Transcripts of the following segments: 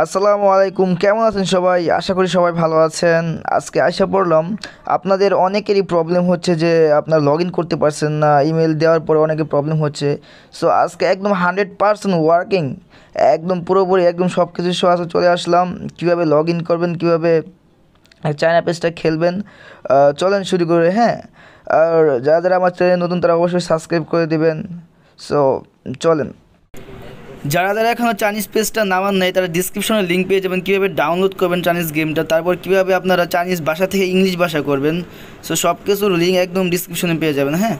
আসসালামু আলাইকুম কেমন আছেন সবাই আশা করি সবাই ভালো আছেন আজকে আশা পড়লাম আপনাদের অনেকেরই প্রবলেম হচ্ছে যে আপনার লগ করতে পারছেন না ইমেল দেওয়ার পরে অনেকে প্রবলেম হচ্ছে সো আজকে একদম হান্ড্রেড পারসেন্ট ওয়ার্কিং একদম পুরোপুরি একদম সব কিছু সহ চলে আসলাম কিভাবে লগ করবেন কীভাবে চায়না পেজটা খেলবেন চলেন শুরু করে হ্যাঁ আর যারা যারা আমার চ্যানেল নতুন তারা অবশ্যই সাবস্ক্রাইব করে দেবেন সো চলেন যারা যারা এখনও চাইনিজ পেজটা নামান নেই তারা ডিসক্রিপশনে লিঙ্ক পেয়ে যাবেন কীভাবে ডাউনলোড করবেন চাইনিজ গেমটা তারপর কীভাবে আপনারা চাইনিজ ভাষা থেকে ইংলিশ ভাষা করবেন সো সব কিছুর লিঙ্ক একদম ডিসক্রিপশনে পেয়ে যাবেন হ্যাঁ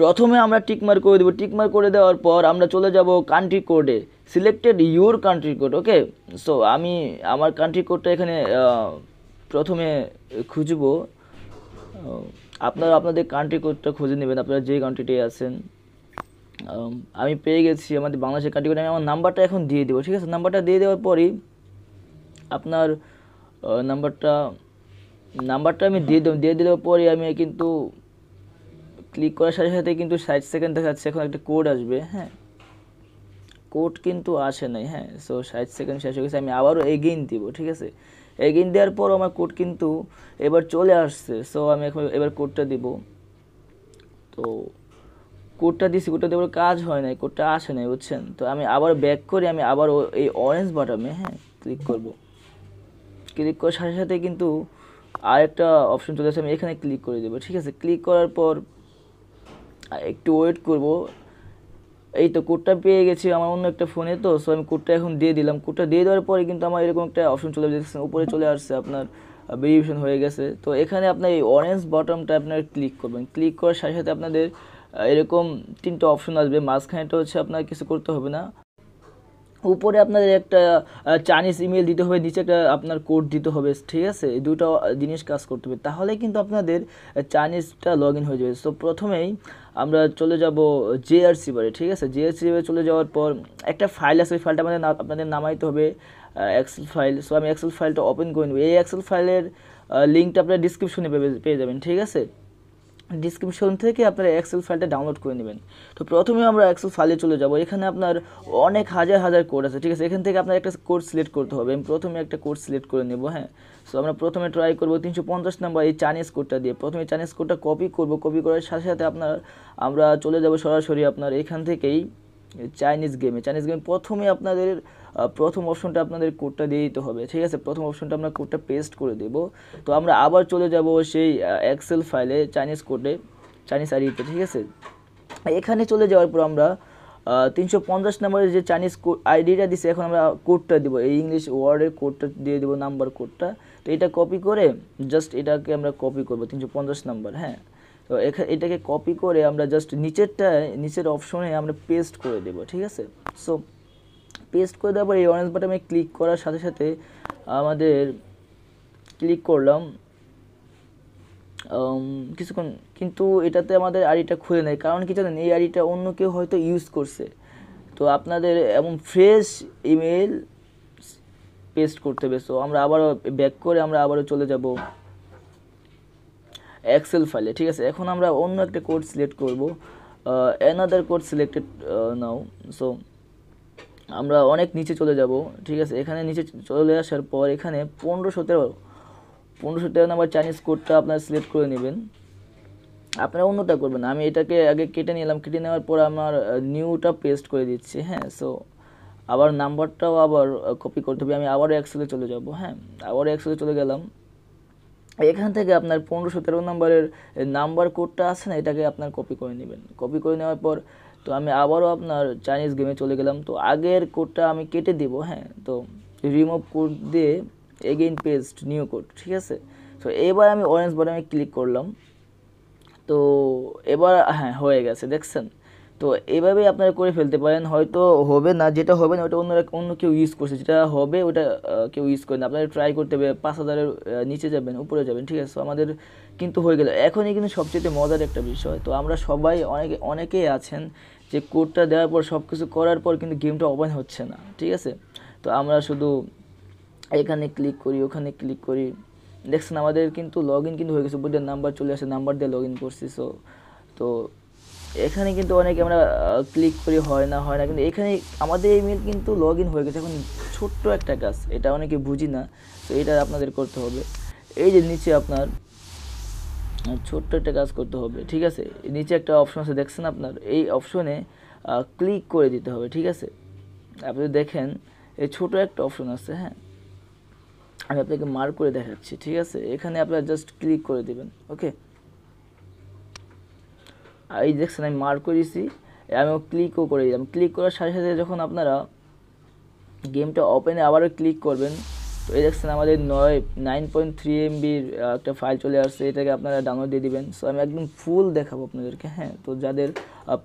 প্রথমে আমরা টিকমার করে দেবো টিকমার করে দেওয়ার পর আমরা চলে যাব কান্ট্রি কোডে selected your country code okay so আমি আমার কান্ট্রি কোডটা এখানে প্রথমে খুঁজব আপনারা আপনাদের কান্ট্রি কোডটা খুঁজে নেবেন আপনারা যে কান্ট্রিটি আছেন আমি পেয়ে গেছি আমাদের বাংলাদেশের ক্যাটাগরি আমি আমার নাম্বারটা এখন দিয়ে দেবো ঠিক আছে নাম্বারটা দিয়ে দেওয়ার পরই আপনার নাম্বারটা নাম্বারটা আমি দিয়ে দেব দিয়ে দেওয়ার পরে আমি কিন্তু ক্লিক করার সাথে সাথে কিন্তু সাইট সেকেন্ড দেখাচ্ছে এখন একটা কোড আসবে হ্যাঁ কোড কিন্তু আসে নাই হ্যাঁ সো সাইট সেকেন্ড শেষ হয়ে গেছে আমি আবারও এগেইন দিব ঠিক আছে এগেইন দেওয়ার পর আমার কোড কিন্তু এবার চলে আসছে সো আমি এখন এবার কোডটা দিব তো কোডটা দিছি কোডটা দেওয়ার কাজ হয় নাই কোডটা আসে নাই বুঝছেন তো আমি আবার ব্যাক করে আমি আবার এই অরেঞ্জ বাটনে হ্যাঁ ক্লিক করব ক্লিক করার সাথে সাথে কিন্তু আরেকটা অপশন চলে আসে আমি এখানে ক্লিক করে দেবো ঠিক আছে ক্লিক করার পর একটু ওয়েট করব এই তো কোডটা পেয়ে গেছি আমার অন্য একটা ফোনে তো সো আমি কোডটা এখন দিয়ে দিলাম কোডটা দিয়ে দেওয়ার পরে কিন্তু আমার এরকম একটা অপশন চলে যাচ্ছে উপরে চলে আসছে আপনার ভেরিফিকেশন হয়ে গেছে তো এখানে আপনার এই অরেঞ্জ বটমটা আপনার ক্লিক করবেন ক্লিক করার সাথে সাথে আপনাদের এরকম তিনটে অপশন আসবে মাঝখানেটা হচ্ছে আপনার কিছু করতে হবে না উপরে আপনাদের একটা চাইনিজ ইমেল দিতে হবে নিচে একটা আপনার কোড দিতে হবে ঠিক আছে দুটো জিনিস কাজ করতে হবে তাহলে কিন্তু আপনাদের চাইনিজটা লগ ইন হয়ে যাবে সো প্রথমেই আমরা চলে যাব জেআরসি বারে ঠিক আছে জেআরসি বারে চলে যাওয়ার পর একটা ফাইল আছে ওই ফাইলটা আমাদের আপনাদের নামাইতে হবে এক্সেল ফাইল সো আমি এক্সেল ফাইলটা ওপেন করে নেব এই এক্সেল ফাইলের লিঙ্কটা আপনারা ডিসক্রিপশনে পেয়ে যাবেন ঠিক আছে ডিসক্রিপশন থেকে আপনারা এক্সেল ফাইলটা ডাউনলোড করে নেবেন তো প্রথমে আমরা এক্সেল ফাইলে চলে যাব এখানে আপনার অনেক হাজার হাজার কোড আছে ঠিক আছে এখান থেকে আপনার একটা কোড সিলেক্ট করতে হবে আমি প্রথমে একটা কোড সিলেক্ট করে নেব হ্যাঁ সো আমরা প্রথমে ট্রাই করব তিনশো পঞ্চাশ নাম্বার এই চাইনিজ কোডটা দিয়ে প্রথমে চাইনিজ কোডটা কপি করব কপি করার সাথে সাথে আপনার আমরা চলে যাব সরাসরি আপনার এখান থেকেই চাইনিজ গেমে চাইনিজ গেমে প্রথমে আপনাদের প্রথম অপশনটা আপনাদের কোডটা দিয়ে দিতে হবে ঠিক আছে প্রথম অপশনটা আমরা কোডটা পেস্ট করে দেব তো আমরা আবার চলে যাব সেই এক্সেল ফাইলে চাইনিজ কোডে চাইনিজ আইডিতে ঠিক আছে এখানে চলে যাওয়ার পর আমরা তিনশো পঞ্চাশ নাম্বারের যে চাইনিজ আইডিটা দিছে এখন আমরা কোডটা দিব এই ইংলিশ ওয়ার্ডের কোডটা দিয়ে দেবো নাম্বার কোডটা তো এটা কপি করে জাস্ট এটাকে আমরা কপি করবো তিনশো পঞ্চাশ নাম্বার হ্যাঁ তো এটাকে কপি করে আমরা জাস্ট নিচেরটা নিচের অপশনে আমরা পেস্ট করে দেব ঠিক আছে সো পেস্ট করে দেওয়ার পর এই অরেঞ্জ বাটনে ক্লিক করার সাথে সাথে আমাদের ক্লিক করলাম কিছুক্ষণ কিন্তু এটাতে আমাদের আইডিটা খুলে নেয় কারণ কি জানেন এই আইডিটা অন্য কেউ হয়তো ইউজ করছে তো আপনাদের এমন ফ্রেশ ইমেল পেস্ট করতে হবে সো আমরা আবারও ব্যাক করে আমরা আবারও চলে যাব এক্সেল ফাইলে ঠিক আছে এখন আমরা অন্য একটা কোড সিলেক্ট করব another code selected now so আমরা অনেক নিচে চলে যাব ঠিক আছে এখানে নিচে চলে আসার পর এখানে পনেরো সতেরো পনেরো সতেরো নাম্বার চাইনিজ কোডটা আপনারা সিলেক্ট করে নেবেন আপনারা অন্যটা করবেন আমি এটাকে আগে কেটে নিলাম কেটে নেওয়ার পর আমার নিউটা পেস্ট করে দিচ্ছি হ্যাঁ সো আবার নাম্বারটাও আবার কপি করতে হবে আমি আবারও একসেলে চলে যাব হ্যাঁ আবারও একসেলে চলে গেলাম এখান থেকে আপনার পনেরো সতেরো নম্বরের নাম্বার কোডটা আছে না এটাকে আপনার কপি করে নেবেন কপি করে নেওয়ার পর তো আমি আবারও আপনার চাইনিজ গেমে চলে গেলাম তো আগের কোডটা আমি কেটে দিব হ্যাঁ তো রিমুভ কোড দিয়ে এগেইন পেস্ট নিউ কোড ঠিক আছে তো এবার আমি অরেঞ্জ বাটনে ক্লিক করলাম তো এবার হ্যাঁ হয়ে গেছে দেখছেন তো এভাবেই আপনারা করে ফেলতে পারেন হয়তো হবে না যেটা হবে না ওটা অন্য অন্য কেউ ইউজ করছে যেটা হবে ওটা কেউ ইউজ করে না আপনারা ট্রাই করতে হবে পাঁচ হাজারের নিচে যাবেন উপরে যাবেন ঠিক আছে আমাদের কিন্তু হয়ে গেল এখনই কিন্তু সবচেয়ে মজার একটা বিষয় তো আমরা সবাই অনেকে অনেকেই আছেন যে কোডটা দেওয়ার পর সব কিছু করার পর কিন্তু গেমটা ওপেন হচ্ছে না ঠিক আছে তো আমরা শুধু এখানে ক্লিক করি ওখানে ক্লিক করি দেখছেন আমাদের কিন্তু লগ ইন কিন্তু হয়ে গেছে বুঝলেন নাম্বার চলে আসে নাম্বার দিয়ে লগ ইন করছি সো তো এখানে কিন্তু অনেকে আমরা ক্লিক করি হয় না হয় না কিন্তু এখানে আমাদের ইমেল কিন্তু লগ ইন হয়ে গেছে এখন ছোট্ট একটা কাজ এটা অনেকে বুঝি না তো এটা আপনাদের করতে হবে এই যে নিচে আপনার ছোট্ট একটা কাজ করতে হবে ঠিক আছে নিচে একটা অপশন আছে দেখছেন আপনার এই অপশনে ক্লিক করে দিতে হবে ঠিক আছে আপনি দেখেন এই ছোট একটা অপশন আছে হ্যাঁ আমি আপনাকে মার্ক করে দেখাচ্ছি ঠিক আছে এখানে আপনারা জাস্ট ক্লিক করে দেবেন ওকে এই দেখছেন আমি মার্ক করে দিছি আমি ক্লিকও করে দিলাম ক্লিক করার সাথে সাথে যখন আপনারা গেমটা ওপেনে আবারও ক্লিক করবেন তো এই দেখছেন আমাদের নয় নাইন পয়েন্ট থ্রি এমবির একটা ফাইল চলে আসছে এটাকে আপনারা ডাউনলোড দিয়ে দিবেন সো আমি একদম ফুল দেখাবো আপনাদেরকে হ্যাঁ তো যাদের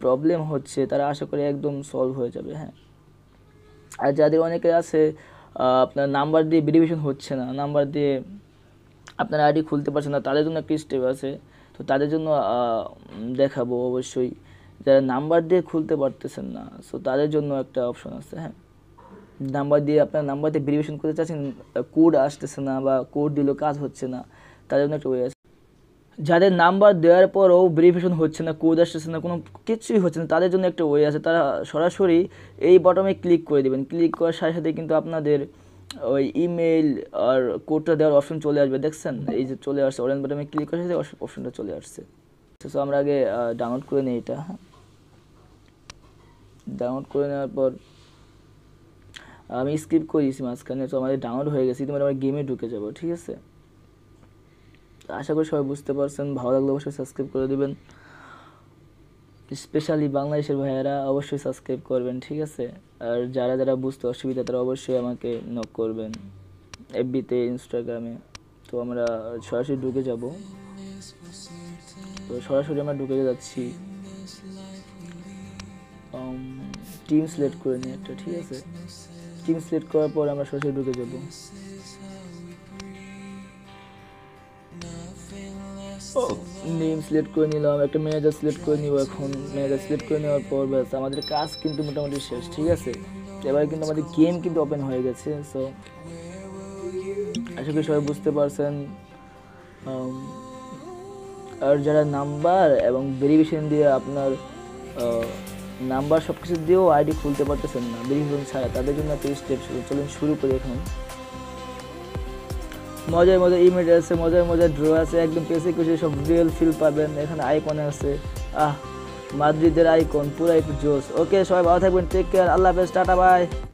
প্রবলেম হচ্ছে তারা আশা করি একদম সলভ হয়ে যাবে হ্যাঁ আর যাদের অনেকে আছে আপনার নাম্বার দিয়ে ভেরিফিকেশন হচ্ছে না নাম্বার দিয়ে আপনার আইডি খুলতে পারছেন না তাদের জন্য একটি স্টেপ আছে তো তাদের জন্য দেখাবো অবশ্যই যারা নাম্বার দিয়ে খুলতে পারতেছেন না সো তাদের জন্য একটা অপশন আছে হ্যাঁ নাম্বার দিয়ে আপনার নাম্বার দিয়ে ভেরিফিকেশন করতে চাচ্ছেন কোড আসতেছে না বা কোড দিলেও কাজ হচ্ছে না তাদের জন্য একটা ওয়ে আছে যাদের নাম্বার দেওয়ার পরও ভেরিফিকেশন হচ্ছে না কোড আসতেছে না কোনো কিছুই হচ্ছে না তাদের জন্য একটা ওয়ে আছে তারা সরাসরি এই বটমে ক্লিক করে দেবেন ক্লিক করার সাথে সাথে কিন্তু আপনাদের ওই ইমেল আর কোডটা দেওয়ার অপশন চলে আসবে দেখছেন এই যে চলে আসছে অরেঞ্জ বাটনে ক্লিক করার সাথে অপশনটা চলে আসছে সো আমরা আগে ডাউনলোড করে নিই এটা ডাউনলোড হ্যাঁ? করে নেওয়ার পর আমি স্কিপ করে দিয়েছি মাঝখানে তো আমাদের ডাউনলোড হয়ে গেছে তোমার আমার গেমে ঢুকে যাবো ঠিক আছে আশা করি সবাই বুঝতে পারছেন ভালো লাগলে অবশ্যই সাবস্ক্রাইব করে দেবেন স্পেশালি বাংলাদেশের ভাইয়েরা অবশ্যই সাবস্ক্রাইব করবেন ঠিক আছে আর যারা যারা বুঝতে অসুবিধা তারা অবশ্যই আমাকে নক করবেন এফবিতে ইনস্টাগ্রামে তো আমরা সরাসরি ঢুকে যাব তো সরাসরি আমরা ঢুকে যাচ্ছি টিম সিলেক্ট করে নিই একটা ঠিক আছে টিম সিলেক্ট করার পর আমরা সরাসরি ঢুকে যাবো নেম সিলেক্ট করে নিলাম একটা ম্যানেজার সিলেক্ট করে নিব এখন ম্যানেজার সিলেক্ট করে নেওয়ার পর ব্যাস আমাদের কাজ কিন্তু মোটামুটি শেষ ঠিক আছে এবার কিন্তু আমাদের গেম কিন্তু ওপেন হয়ে গেছে সো আশা করি সবাই বুঝতে পারছেন আর যারা নাম্বার এবং ভেরিফিকেশন দিয়ে আপনার নাম্বার সব কিছু দিয়েও আইডি খুলতে পারতেছেন না ভেরিফিকেশন ছাড়া তাদের জন্য একটা স্টেপ চলুন শুরু করি এখন মজার মজার ইমেজ আছে মজার মজার ড্র আছে একদম পেসে খুশি সব রিয়েল ফিল পাবেন এখানে আইকন আছে আহ মাদ্রিদের আইকন পুরাই জোস ওকে সবাই ভালো থাকবেন টেক কেয়ার আল্লাহ হাফেজ টাটা বাই